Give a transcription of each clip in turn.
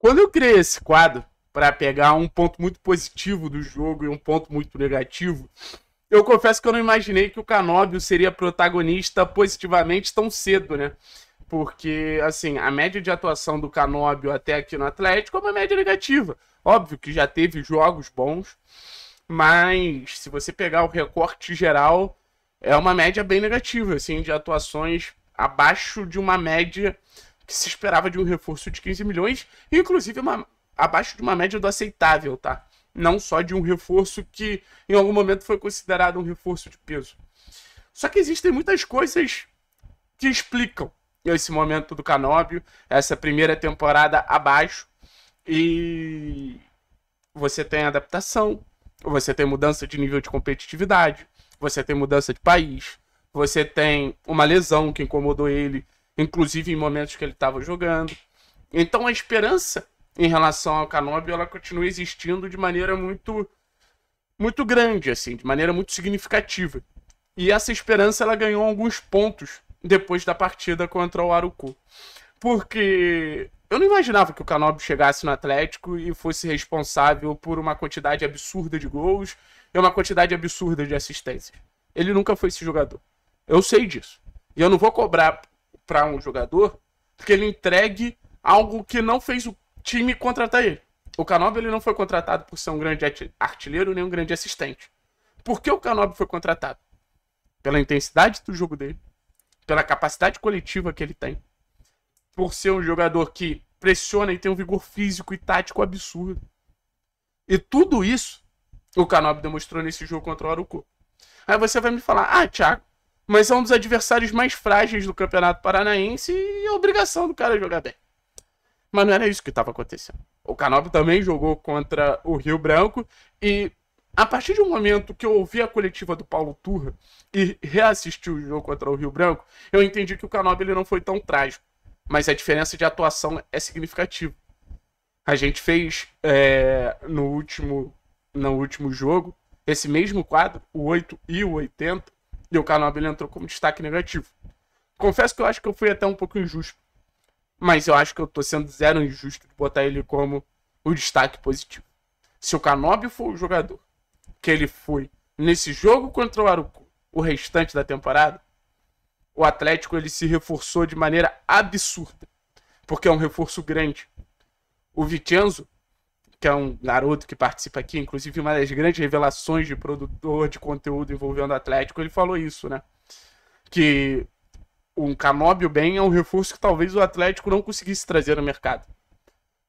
Quando eu criei esse quadro para pegar um ponto muito positivo do jogo e um ponto muito negativo, eu confesso que eu não imaginei que o Canóbio seria protagonista positivamente tão cedo, né? Porque, assim, a média de atuação do Canóbio até aqui no Atlético é uma média negativa. Óbvio que já teve jogos bons, mas se você pegar o recorte geral, é uma média bem negativa, assim, de atuações abaixo de uma média que se esperava de um reforço de 15 milhões, inclusive uma, abaixo de uma média do aceitável, tá? Não só de um reforço que em algum momento foi considerado um reforço de peso. Só que existem muitas coisas que explicam esse momento do Canóbio, essa primeira temporada abaixo. E você tem adaptação, você tem mudança de nível de competitividade, você tem mudança de país, você tem uma lesão que incomodou ele inclusive em momentos que ele estava jogando. Então a esperança em relação ao Canóbio, ela continua existindo de maneira muito muito grande assim, de maneira muito significativa. E essa esperança ela ganhou alguns pontos depois da partida contra o Arucu. Porque eu não imaginava que o Canóbio chegasse no Atlético e fosse responsável por uma quantidade absurda de gols e uma quantidade absurda de assistências. Ele nunca foi esse jogador. Eu sei disso. E eu não vou cobrar para um jogador que ele entregue algo que não fez o time contratar ele. O Canob ele não foi contratado por ser um grande artilheiro nem um grande assistente. Por que o Canob foi contratado? Pela intensidade do jogo dele, pela capacidade coletiva que ele tem, por ser um jogador que pressiona e tem um vigor físico e tático absurdo. E tudo isso o Canob demonstrou nesse jogo contra o Arucu. Aí você vai me falar: "Ah, Thiago, mas é um dos adversários mais frágeis do Campeonato Paranaense e é obrigação do cara jogar bem. Mas não era isso que estava acontecendo. O Canobio também jogou contra o Rio Branco e a partir do momento que eu ouvi a coletiva do Paulo Turra e reassisti o jogo contra o Rio Branco, eu entendi que o Canobio ele não foi tão trágico, mas a diferença de atuação é significativa. A gente fez é, no último no último jogo esse mesmo quadro, o 8 e o 80, e o Carnaval entrou como destaque negativo. Confesso que eu acho que eu fui até um pouco injusto. Mas eu acho que eu tô sendo zero injusto de botar ele como o destaque positivo. Se o Kanobi for o jogador que ele foi nesse jogo contra o Aruku o restante da temporada, o Atlético ele se reforçou de maneira absurda, porque é um reforço grande. O Vicenzo que é um garoto que participa aqui, inclusive uma das grandes revelações de produtor de conteúdo envolvendo o Atlético, ele falou isso, né? Que um Canóbio bem é um reforço que talvez o Atlético não conseguisse trazer no mercado.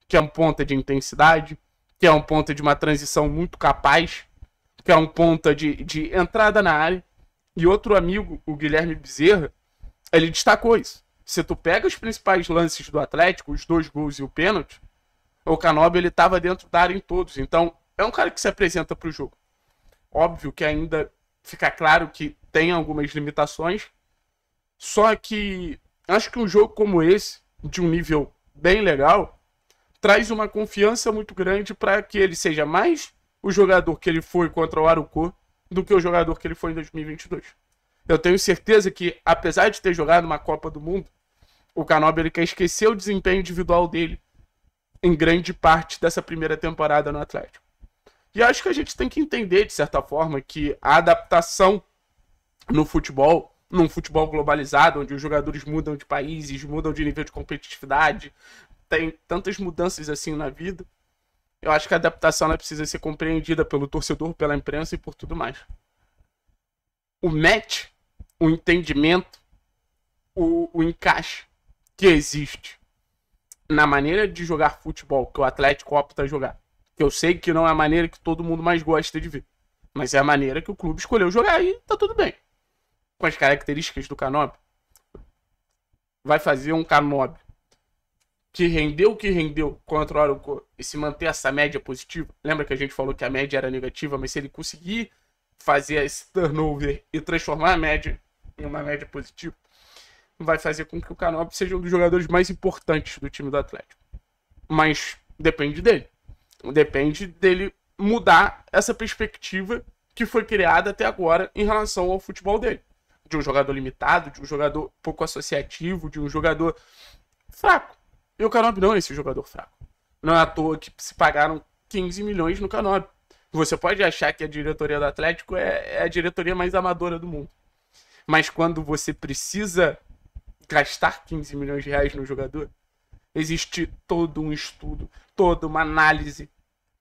Que é um ponta de intensidade, que é um ponta de uma transição muito capaz, que é um ponta de, de entrada na área. E outro amigo, o Guilherme Bezerra, ele destacou isso. Se tu pega os principais lances do Atlético, os dois gols e o pênalti, o Canobi ele estava dentro da área em todos. Então, é um cara que se apresenta para o jogo. Óbvio que ainda fica claro que tem algumas limitações. Só que acho que um jogo como esse, de um nível bem legal, traz uma confiança muito grande para que ele seja mais o jogador que ele foi contra o Aruco do que o jogador que ele foi em 2022. Eu tenho certeza que, apesar de ter jogado uma Copa do Mundo, o Canobi ele quer esquecer o desempenho individual dele em grande parte dessa primeira temporada no Atlético. E acho que a gente tem que entender, de certa forma, que a adaptação no futebol, num futebol globalizado, onde os jogadores mudam de países, mudam de nível de competitividade, tem tantas mudanças assim na vida, eu acho que a adaptação ela precisa ser compreendida pelo torcedor, pela imprensa e por tudo mais. O match, o entendimento, o, o encaixe que existe na maneira de jogar futebol que o Atlético opta a jogar. Que eu sei que não é a maneira que todo mundo mais gosta de ver. Mas é a maneira que o clube escolheu jogar e tá tudo bem. Com as características do Canob, vai fazer um Canob que rendeu o que rendeu contra o Aruco e se manter essa média positiva. Lembra que a gente falou que a média era negativa, mas se ele conseguir fazer esse turnover e transformar a média em uma média positiva, vai fazer com que o Canop seja um dos jogadores mais importantes do time do Atlético. Mas depende dele. Depende dele mudar essa perspectiva que foi criada até agora em relação ao futebol dele. De um jogador limitado, de um jogador pouco associativo, de um jogador fraco. E o Canop não é esse jogador fraco. Não é à toa que se pagaram 15 milhões no Canop. Você pode achar que a diretoria do Atlético é, é a diretoria mais amadora do mundo. Mas quando você precisa gastar 15 milhões de reais no jogador, existe todo um estudo, toda uma análise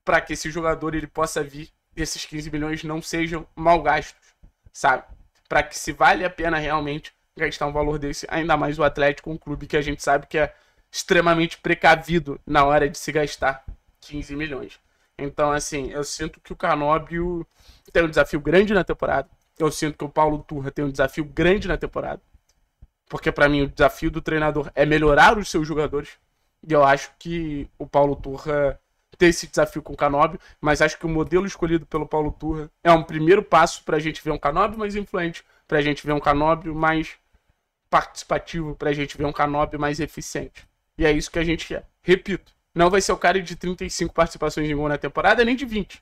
para que esse jogador ele possa vir, esses 15 milhões não sejam mal gastos, sabe? Para que se vale a pena realmente gastar um valor desse, ainda mais o Atlético, um clube que a gente sabe que é extremamente precavido na hora de se gastar 15 milhões. Então, assim, eu sinto que o Canóbio tem um desafio grande na temporada. Eu sinto que o Paulo Turra tem um desafio grande na temporada porque para mim o desafio do treinador é melhorar os seus jogadores. E eu acho que o Paulo Turra tem esse desafio com o Canóbio, mas acho que o modelo escolhido pelo Paulo Turra é um primeiro passo para a gente ver um Canóbio mais influente, para a gente ver um Canóbio mais participativo, para a gente ver um Canóbio mais eficiente. E é isso que a gente quer. Repito, não vai ser o cara de 35 participações em gol na temporada, nem de 20.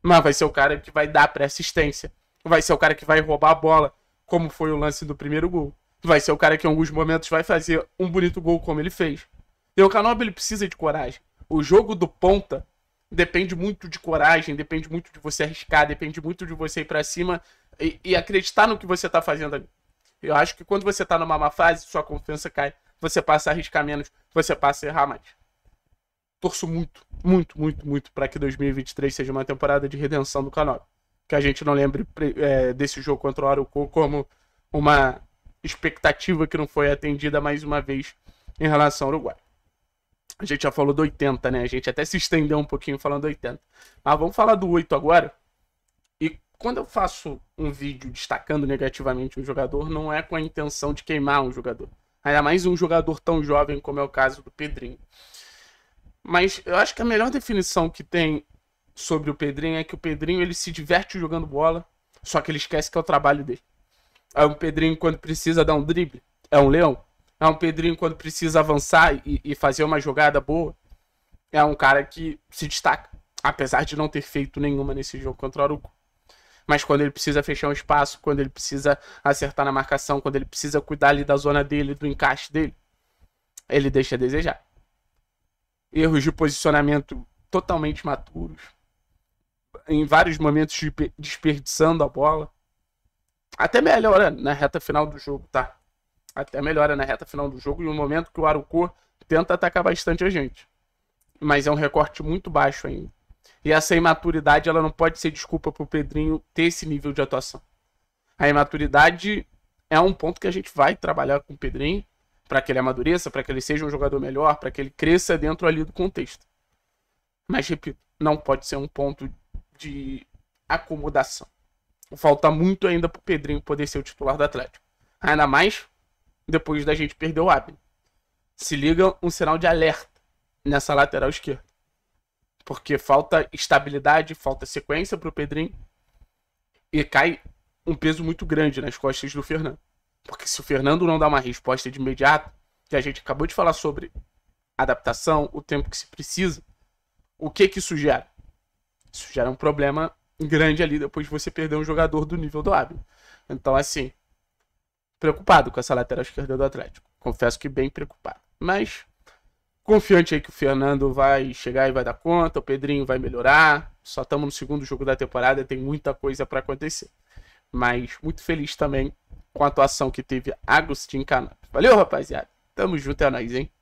Mas vai ser o cara que vai dar pré-assistência. Vai ser o cara que vai roubar a bola, como foi o lance do primeiro gol vai ser o cara que em alguns momentos vai fazer um bonito gol como ele fez. E o Canob ele precisa de coragem. O jogo do ponta depende muito de coragem, depende muito de você arriscar, depende muito de você ir para cima e, e, acreditar no que você tá fazendo ali. Eu acho que quando você tá numa má fase, sua confiança cai, você passa a arriscar menos, você passa a errar mais. Torço muito, muito, muito, muito para que 2023 seja uma temporada de redenção do Canob. Que a gente não lembre é, desse jogo contra o Aruco como uma expectativa que não foi atendida mais uma vez em relação ao Uruguai. A gente já falou do 80, né? A gente até se estendeu um pouquinho falando do 80. Mas vamos falar do 8 agora. E quando eu faço um vídeo destacando negativamente um jogador, não é com a intenção de queimar um jogador. Ainda mais um jogador tão jovem como é o caso do Pedrinho. Mas eu acho que a melhor definição que tem sobre o Pedrinho é que o Pedrinho ele se diverte jogando bola, só que ele esquece que é o trabalho dele. É um Pedrinho quando precisa dar um drible. É um leão. É um Pedrinho quando precisa avançar e, e fazer uma jogada boa. É um cara que se destaca. Apesar de não ter feito nenhuma nesse jogo contra o Aruco. Mas quando ele precisa fechar um espaço, quando ele precisa acertar na marcação, quando ele precisa cuidar ali da zona dele, do encaixe dele, ele deixa a desejar. Erros de posicionamento totalmente maturos. Em vários momentos desperdiçando a bola até melhora né, na reta final do jogo, tá? Até melhora na reta final do jogo e no momento que o Arucu tenta atacar bastante a gente. Mas é um recorte muito baixo ainda. E essa imaturidade ela não pode ser desculpa para o Pedrinho ter esse nível de atuação. A imaturidade é um ponto que a gente vai trabalhar com o Pedrinho para que ele amadureça, para que ele seja um jogador melhor, para que ele cresça dentro ali do contexto. Mas, repito, não pode ser um ponto de acomodação falta muito ainda pro Pedrinho poder ser o titular do Atlético. Ainda mais depois da gente perder o Abner. Se liga um sinal de alerta nessa lateral esquerda. Porque falta estabilidade, falta sequência pro Pedrinho. E cai um peso muito grande nas costas do Fernando. Porque se o Fernando não dá uma resposta de imediato, que a gente acabou de falar sobre adaptação, o tempo que se precisa, o que que isso gera? Isso gera um problema grande ali depois de você perder um jogador do nível do Abel. Então, assim, preocupado com essa lateral esquerda do Atlético. Confesso que bem preocupado. Mas confiante aí que o Fernando vai chegar e vai dar conta, o Pedrinho vai melhorar. Só estamos no segundo jogo da temporada, tem muita coisa para acontecer. Mas muito feliz também com a atuação que teve Agostinho Canap. Valeu, rapaziada. Tamo junto, é nóis, hein?